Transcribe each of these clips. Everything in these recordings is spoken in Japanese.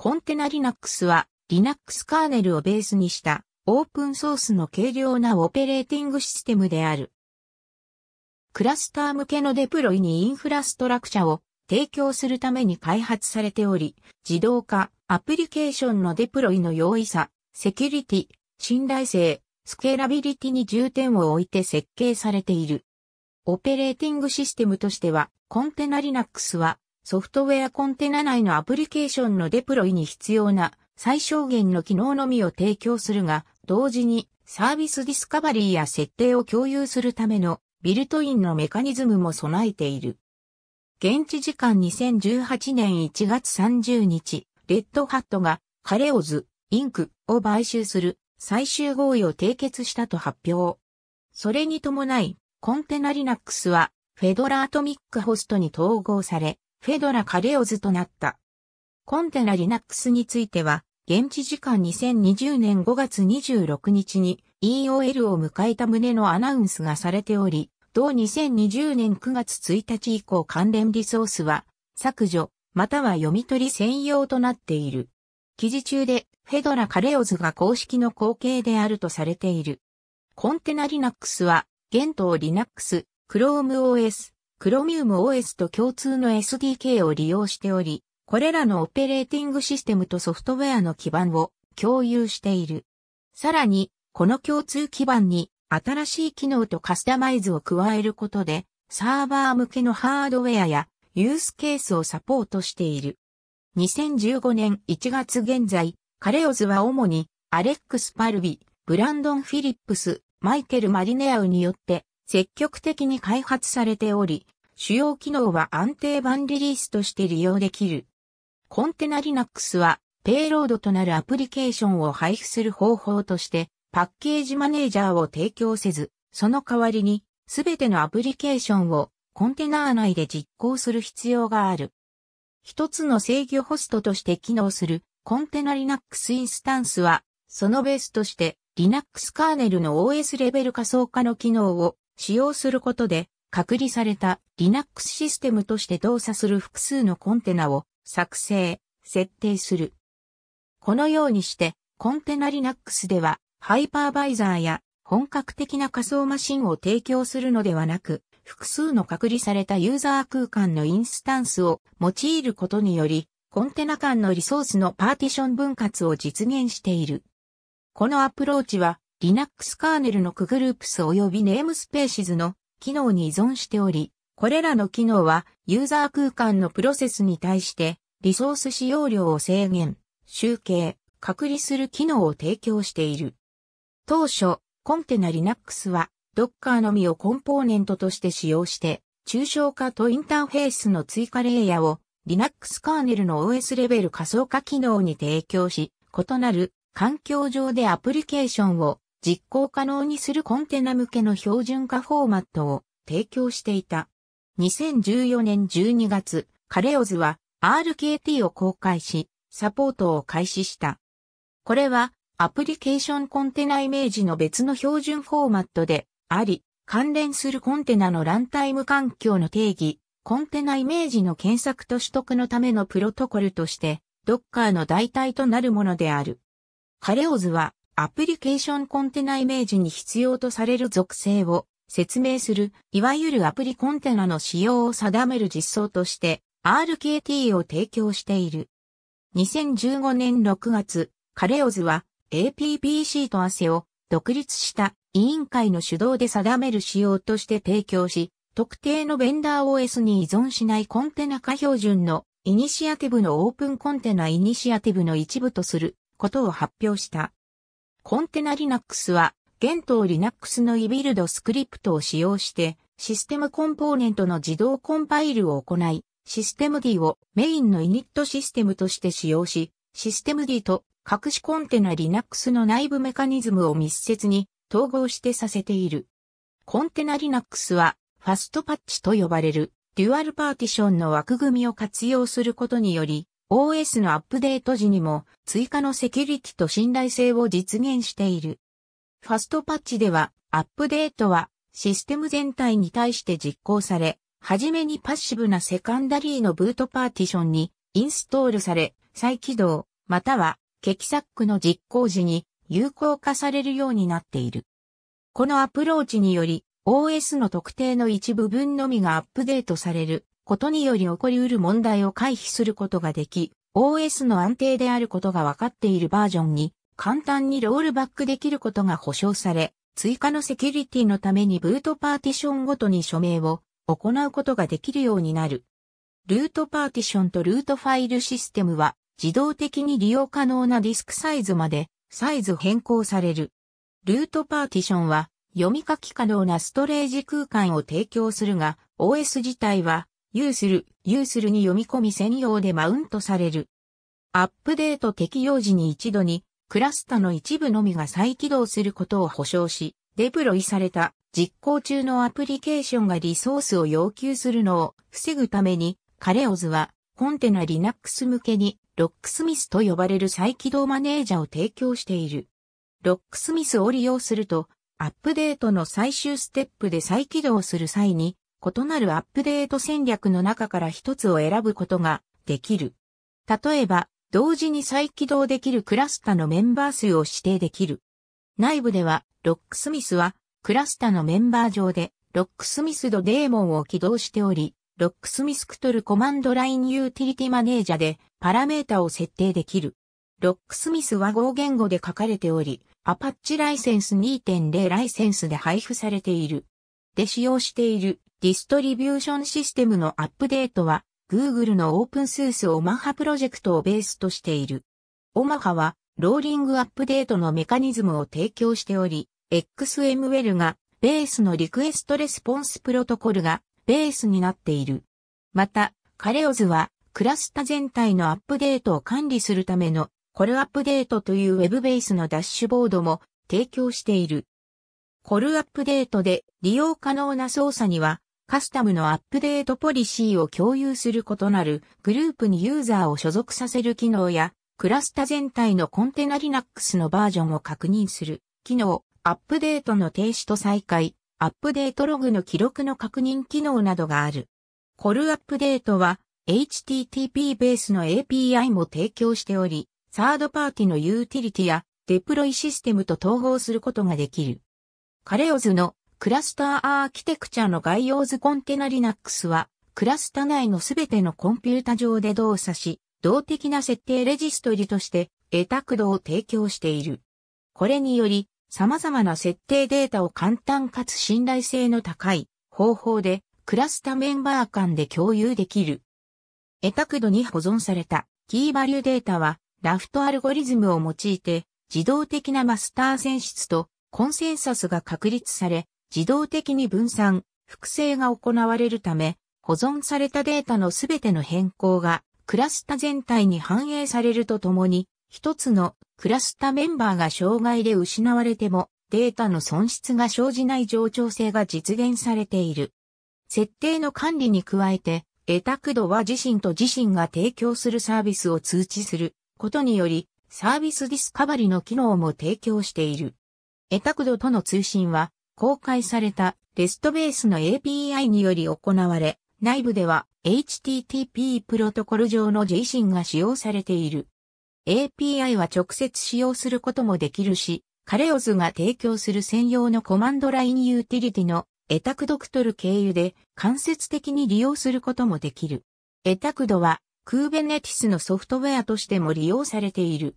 コンテナ Linux は Linux カーネルをベースにしたオープンソースの軽量なオペレーティングシステムである。クラスター向けのデプロイにインフラストラクチャを提供するために開発されており、自動化、アプリケーションのデプロイの容易さ、セキュリティ、信頼性、スケーラビリティに重点を置いて設計されている。オペレーティングシステムとしては、コンテナ Linux はソフトウェアコンテナ内のアプリケーションのデプロイに必要な最小限の機能のみを提供するが、同時にサービスディスカバリーや設定を共有するためのビルトインのメカニズムも備えている。現地時間2018年1月30日、レッドハットがカレオズ、インクを買収する最終合意を締結したと発表。それに伴い、コンテナリナックスはフェドラアトミックホストに統合され、フェドラ・カレオズとなった。コンテナリナックスについては、現地時間2020年5月26日に EOL を迎えた旨のアナウンスがされており、同2020年9月1日以降関連リソースは削除、または読み取り専用となっている。記事中でフェドラ・カレオズが公式の後継であるとされている。コンテナリナックスは、現当リナックス、Chrome OS、ChromiumOS と共通の SDK を利用しており、これらのオペレーティングシステムとソフトウェアの基盤を共有している。さらに、この共通基盤に新しい機能とカスタマイズを加えることで、サーバー向けのハードウェアやユースケースをサポートしている。2015年1月現在、カレオズは主にアレックス・パルビ、ブランドン・フィリップス、マイケル・マリネアウによって積極的に開発されており、主要機能は安定版リリースとして利用できる。コンテナ Linux は、ペイロードとなるアプリケーションを配布する方法として、パッケージマネージャーを提供せず、その代わりに、すべてのアプリケーションをコンテナー内で実行する必要がある。一つの制御ホストとして機能するコンテナ Linux インスタンスは、そのベースとして Linux カーネルの OS レベル仮想化の機能を使用することで、隔離された Linux システムとして動作する複数のコンテナを作成、設定する。このようにして、コンテナ Linux では、ハイパーバイザーや本格的な仮想マシンを提供するのではなく、複数の隔離されたユーザー空間のインスタンスを用いることにより、コンテナ間のリソースのパーティション分割を実現している。このアプローチは Linux カーネルのクグループス及びネームスペーシズの機能に依存しており、これらの機能はユーザー空間のプロセスに対してリソース使用量を制限、集計、隔離する機能を提供している。当初、コンテナ Linux は Docker のみをコンポーネントとして使用して、抽象化とインターフェースの追加レイヤーを Linux カーネルの OS レベル仮想化機能に提供し、異なる環境上でアプリケーションを実行可能にするコンテナ向けの標準化フォーマットを提供していた。2014年12月、カレオズは RKT を公開し、サポートを開始した。これはアプリケーションコンテナイメージの別の標準フォーマットであり、関連するコンテナのランタイム環境の定義、コンテナイメージの検索と取得のためのプロトコルとして、ドッカーの代替となるものである。カレオズはアプリケーションコンテナイメージに必要とされる属性を説明する、いわゆるアプリコンテナの仕様を定める実装として RKT を提供している。2015年6月、カレオズは APPC と ASE を独立した委員会の主導で定める仕様として提供し、特定のベンダー OS に依存しないコンテナ化標準のイニシアティブのオープンコンテナイニシアティブの一部とすることを発表した。コンテナ Linux は、現当 Linux の e ビルドスクリプトを使用して、システムコンポーネントの自動コンパイルを行い、システム D をメインのイニットシステムとして使用し、システム D と隠しコンテナ Linux の内部メカニズムを密接に統合してさせている。コンテナ Linux は、ファストパッチと呼ばれる、デュアルパーティションの枠組みを活用することにより、OS のアップデート時にも追加のセキュリティと信頼性を実現している。ファストパッチではアップデートはシステム全体に対して実行され、はじめにパッシブなセカンダリーのブートパーティションにインストールされ、再起動、または、ケキサックの実行時に有効化されるようになっている。このアプローチにより、OS の特定の一部分のみがアップデートされることにより起こり得る問題を回避することができ、OS の安定であることが分かっているバージョンに、簡単にロールバックできることが保証され、追加のセキュリティのためにブートパーティションごとに署名を行うことができるようになる。ルートパーティションとルートファイルシステムは自動的に利用可能なディスクサイズまでサイズ変更される。ルートパーティションは読み書き可能なストレージ空間を提供するが OS 自体はスする、ーするに読み込み専用でマウントされる。アップデート適用時に一度に、クラスタの一部のみが再起動することを保証し、デプロイされた実行中のアプリケーションがリソースを要求するのを防ぐために、カレオズはコンテナ Linux 向けにロックスミスと呼ばれる再起動マネージャーを提供している。ロックスミスを利用すると、アップデートの最終ステップで再起動する際に、異なるアップデート戦略の中から一つを選ぶことができる。例えば、同時に再起動できるクラスタのメンバー数を指定できる。内部では、ロックスミスは、クラスタのメンバー上で、ロックスミスドデーモンを起動しており、ロックスミスクトルコマンドラインユーティリティマネージャで、パラメータを設定できる。ロックスミスは合言語で書かれており、アパッチライセンス2.0ライセンスで配布されている。で使用しているディストリビューションシステムのアップデートは Google のオープンスースオマハプロジェクトをベースとしている。オマハはローリングアップデートのメカニズムを提供しており、XML がベースのリクエストレスポンスプロトコルがベースになっている。また、カレオズはクラスタ全体のアップデートを管理するためのコルアップデートというウェブベースのダッシュボードも提供している。コルアップデートで利用可能な操作にはカスタムのアップデートポリシーを共有する異なるグループにユーザーを所属させる機能や、クラスタ全体のコンテナリナックスのバージョンを確認する機能、アップデートの停止と再開、アップデートログの記録の確認機能などがある。コルアップデートは HTTP ベースの API も提供しており、サードパーティのユーティリティやデプロイシステムと統合することができる。カレオズのクラスターアーキテクチャの概要図コンテナリナックスは、クラスタ内のすべてのコンピュータ上で動作し、動的な設定レジストリとして、エタクドを提供している。これにより、様々な設定データを簡単かつ信頼性の高い方法で、クラスタメンバー間で共有できる。エタクドに保存されたキーバリューデータは、ラフトアルゴリズムを用いて、自動的なマスター選出とコンセンサスが確立され、自動的に分散、複製が行われるため、保存されたデータのすべての変更がクラスタ全体に反映されるとともに、一つのクラスタメンバーが障害で失われてもデータの損失が生じない冗長性が実現されている。設定の管理に加えて、エタクドは自身と自身が提供するサービスを通知することにより、サービスディスカバリの機能も提供している。エタクドとの通信は、公開されたレストベースの API により行われ、内部では HTTP プロトコル上の JSON が使用されている。API は直接使用することもできるし、カレオズが提供する専用のコマンドラインユーティリティのエタクドクトル経由で間接的に利用することもできる。エタクドは Kubernetes のソフトウェアとしても利用されている。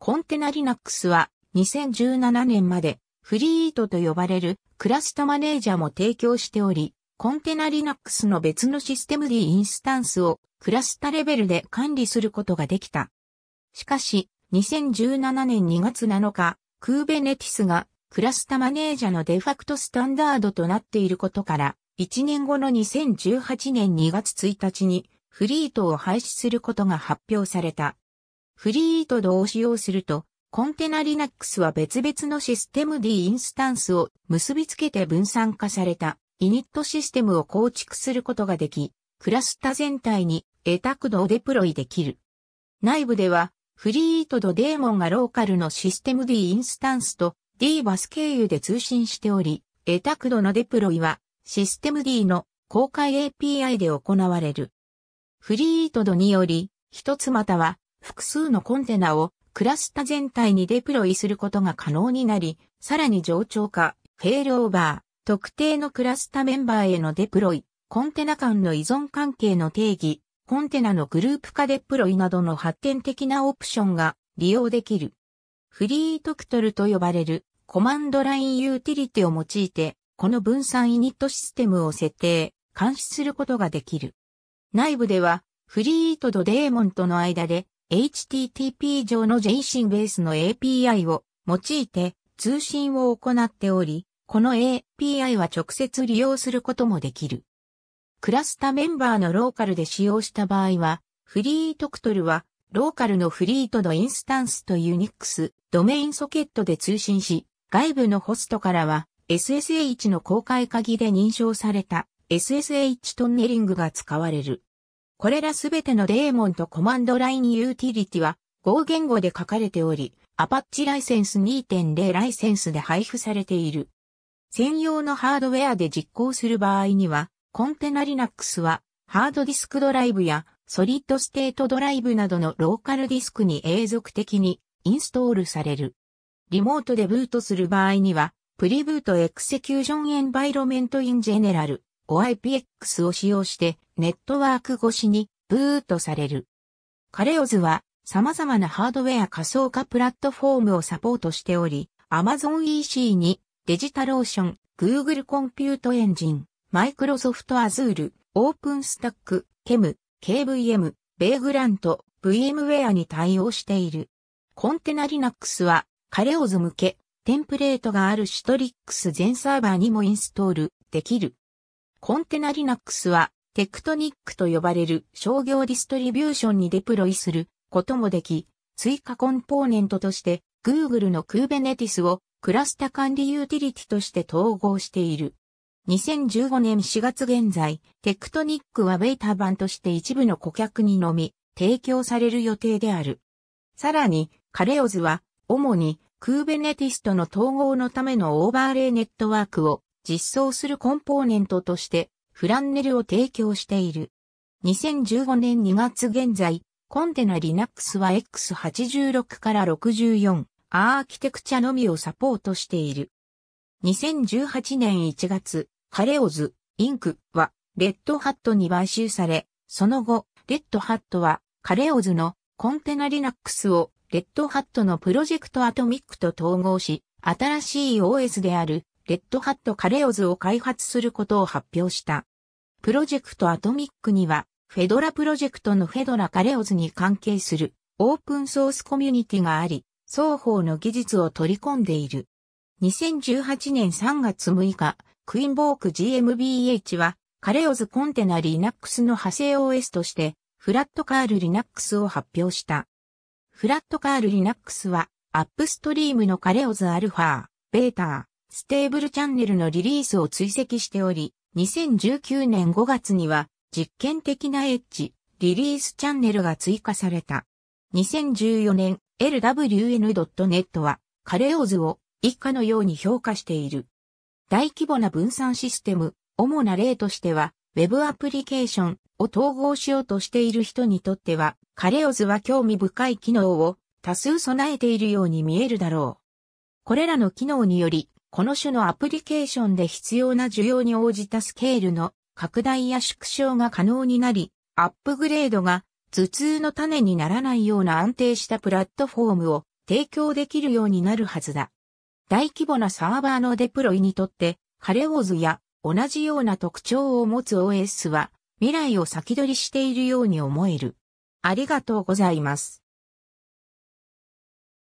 コンテナ Linux は2017年までフリートと呼ばれるクラスタマネージャーも提供しており、コンテナリナックスの別のシステム D インスタンスをクラスタレベルで管理することができた。しかし、2017年2月7日、クーベネティスがクラスタマネージャーのデファクトスタンダードとなっていることから、1年後の2018年2月1日にフリートを廃止することが発表された。フリート同を使用すると、コンテナ Linux は別々のシステム D インスタンスを結びつけて分散化されたイニットシステムを構築することができ、クラスタ全体にエタクドをデプロイできる。内部では、フリートドデーモンがローカルのシステム D インスタンスと D バス経由で通信しており、エタクドのデプロイはシステム D の公開 API で行われる。フリートドにより、一つまたは複数のコンテナをクラスタ全体にデプロイすることが可能になり、さらに冗長化、フェールオーバー、特定のクラスタメンバーへのデプロイ、コンテナ間の依存関係の定義、コンテナのグループ化デプロイなどの発展的なオプションが利用できる。フリートクトルと呼ばれるコマンドラインユーティリティを用いて、この分散イニットシステムを設定、監視することができる。内部では、フリートとデーモンとの間で HTTP 上の JSON ベースの API を用いて通信を行っており、この API は直接利用することもできる。クラスタメンバーのローカルで使用した場合は、フリートクトルはローカルのフリートのインスタンスとユニックスドメインソケットで通信し、外部のホストからは SSH の公開鍵で認証された SSH トンネリングが使われる。これらすべてのデーモンとコマンドラインユーティリティは合言語で書かれており、アパッチライセンス2.0ライセンスで配布されている。専用のハードウェアで実行する場合には、コンテナ Linux はハードディスクドライブやソリッドステートドライブなどのローカルディスクに永続的にインストールされる。リモートでブートする場合には、プリブートエクセキューションエンバイロメントインジェネラル OIPX を使用してネットワーク越しにブーとされる。カレオズは様々なハードウェア仮想化プラットフォームをサポートしており、Amazon EC にデジタルオーション、Google コンピュートエンジン、Microsoft Azure、OpenStack、KEM、KVM、ベイグラント、VMware に対応している。コンテナ Linux はカレオズ向けテンプレートがあるシトリックス全サーバーにもインストールできる。コンテナ Linux はテクトニックと呼ばれる商業ディストリビューションにデプロイすることもでき、追加コンポーネントとして Google の Kubernetes をクラスタ管理ユーティリティとして統合している。2015年4月現在、テクトニックはベータ版として一部の顧客にのみ提供される予定である。さらに、カレオズは主に Kubernetes との統合のためのオーバーレイネットワークを実装するコンポーネントとしてフランネルを提供している。2015年2月現在、コンテナ Linux は X86 から64アーキテクチャのみをサポートしている。2018年1月、カレオズ、インクはレッドハットに買収され、その後、レッドハットはカレオズのコンテナ Linux をレッドハットのプロジェクトアトミックと統合し、新しい OS であるレッドハットカレオズを開発することを発表した。プロジェクトアトミックには、フェドラプロジェクトのフェドラカレオズに関係するオープンソースコミュニティがあり、双方の技術を取り込んでいる。2018年3月6日、クインボーク GmbH は、カレオズコンテナリナックスの派生 OS として、フラットカールリナックスを発表した。フラットカールリナックスは、アップストリームのカレオズアルファ、ベータ、ステーブルチャンネルのリリースを追跡しており、2019年5月には実験的なエッジ、リリースチャンネルが追加された。2014年、lwn.net は、カレオズを以下のように評価している。大規模な分散システム、主な例としては、Web アプリケーションを統合しようとしている人にとっては、カレオズは興味深い機能を多数備えているように見えるだろう。これらの機能により、この種のアプリケーションで必要な需要に応じたスケールの拡大や縮小が可能になり、アップグレードが頭痛の種にならないような安定したプラットフォームを提供できるようになるはずだ。大規模なサーバーのデプロイにとって、カレオーズや同じような特徴を持つ OS は未来を先取りしているように思える。ありがとうございます。